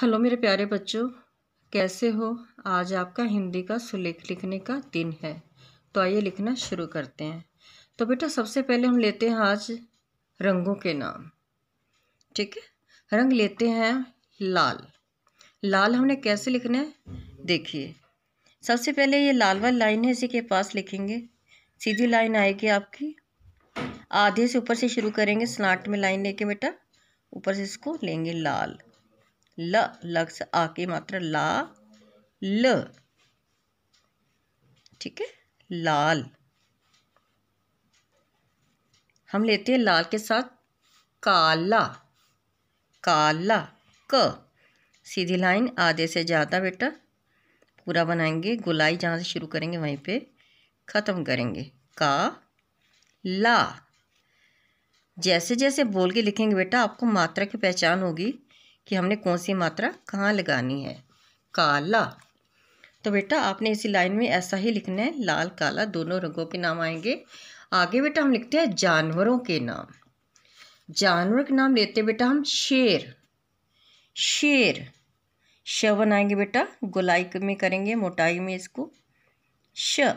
hello मेरे प्यारे बच्चों कैसे हो आज आपका हिंदी का सुलेख लिखने का दिन है तो आइए लिखना शुरू करते हैं तो बेटा सबसे पहले हम लेते हैं आज रंगों के नाम ठीक है रंग लेते हैं लाल लाल हमने कैसे लिखना है देखिए सबसे पहले ये लाल वाली लाइन है इसी के पास लिखेंगे सीधी लाइन आएगी आपकी आधे से ऊपर से शुरू करेंगे स्नाट में लाइन लेके बेटा ऊपर से इसको लेंगे लाल ल लक्स आ की मात्रा ला ल ठीक है लाल हम लेते हैं लाल के साथ काला काला क सीधी लाइन आधे से ज़्यादा बेटा पूरा बनाएंगे गुलाई जहाँ से शुरू करेंगे वहीं पे ख़त्म करेंगे का ला जैसे जैसे बोल के लिखेंगे बेटा आपको मात्रा की पहचान होगी कि हमने कौन सी मात्रा कहाँ लगानी है काला तो बेटा आपने इसी लाइन में ऐसा ही लिखना है लाल काला दोनों रंगों के नाम आएंगे आगे बेटा हम लिखते हैं जानवरों के नाम जानवर के नाम लेते बेटा हम शेर शेर श बनाएंगे बेटा गुलाई में करेंगे मोटाई में इसको श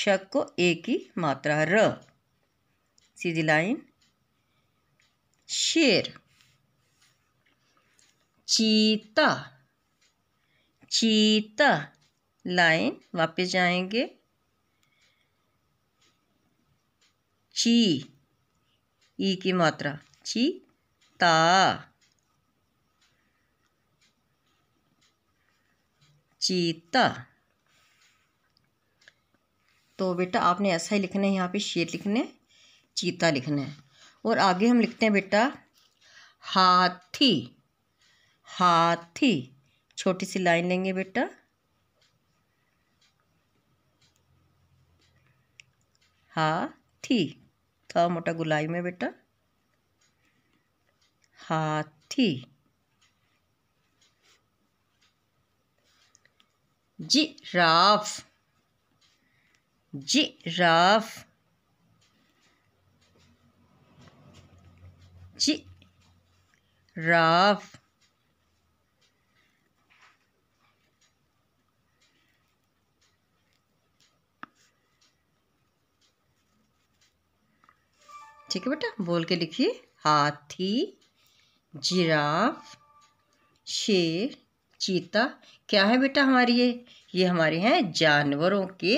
श को एक ही मात्रा र सीधी लाइन शेर चीता चीता लाइन वापस जाएंगे ची ई की मात्रा ची ता चीता तो बेटा आपने ऐसा ही लिखना है यहाँ पे शेर लिखने चीता लिखना है और आगे हम लिखते हैं बेटा हाथी हाथी छोटी सी लाइन लेंगे बेटा हाथी था मोटा गुलाई में बेटा हाथी राफ जी राफ ठीक है बेटा बोल के लिखिए हाथी जिराफ शेर चीता क्या है बेटा हमारी ये ये हमारे हैं जानवरों के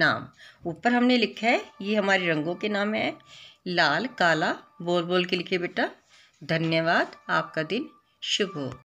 नाम ऊपर हमने लिखा है ये हमारे रंगों के नाम है लाल काला बोल बोल के लिखिए बेटा धन्यवाद आपका दिन शुभ हो